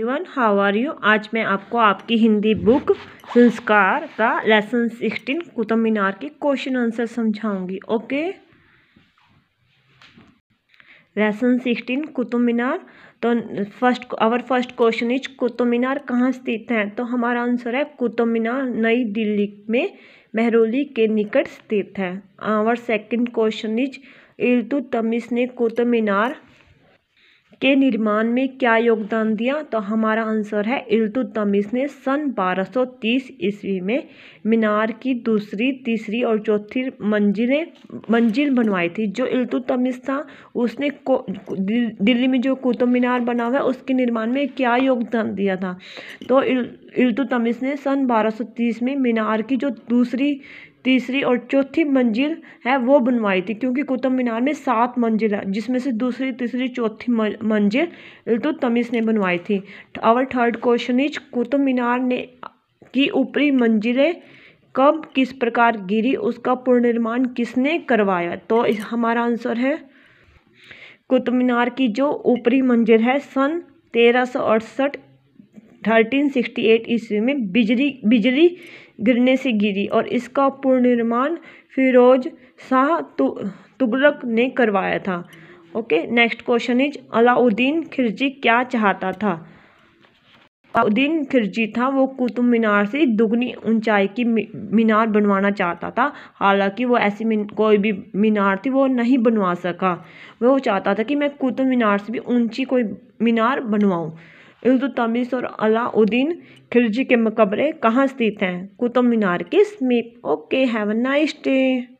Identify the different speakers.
Speaker 1: everyone how are you आज मैं आपको आपकी हिंदी बुक संस्कार का लेसन सिक्सटीन कुतुब मीनार के क्वेश्चन आंसर समझाऊंगी okay lesson sixteen Qutub Minar तो first our first question is Qutub Minar कहाँ स्थित है तो हमारा आंसर है कुतुब मीनार नई दिल्ली में महरौली के निकट स्थित है our second question is Iltutmish ने कुतुब मीनार के निर्माण में क्या योगदान दिया तो हमारा आंसर है इल्तुतमिश ने सन 1230 ईस्वी में मीनार की दूसरी तीसरी और चौथी मंजिलें मंजिल बनवाई थी जो इल्तुतमिश था उसने को दिल्ली में जो कुतुब मीनार बना हुआ है उसके निर्माण में क्या योगदान दिया था तो इल्तुतमिश ने सन 1230 में मीनार की जो दूसरी तीसरी और चौथी मंजिल है वो बनवाई थी क्योंकि कुतुब मीनार में सात मंजिल है जिसमें से दूसरी तीसरी चौथी मंजिल तो ने बनवाई थी और third question is Qutub Minar ने की ऊपरी मंजिलें कब किस प्रकार गिरी उसका पुनर्निर्माण किसने करवाया तो इस हमारा आंसर है कुतुब मीनार की जो ऊपरी मंजिल है सन तेरह सौ अड़सठ थर्टीन सिक्सटी एट ईस्वी में बिजली बिजली गिरने से गिरी और इसका पुनर्निर्माण फिरोज शाह तु, तुगलक ने करवाया था okay next question is Alauddin Khilji क्या चाहता था अलाउद्दीन खिलजी था वो कुतुब मीनार से दुगनी ऊंचाई की मीनार बनवाना चाहता था हालांकि वो ऐसी कोई भी मीनार थी वो नहीं बनवा सका वो चाहता था कि मैं कुतुब मीनार से भी ऊंची कोई मीनार बनवाऊँ इल्तु और अलाउद्दीन खिलजी के मकबरे कहाँ स्थित हैं कुतुब मीनार के समीप okay have a nice day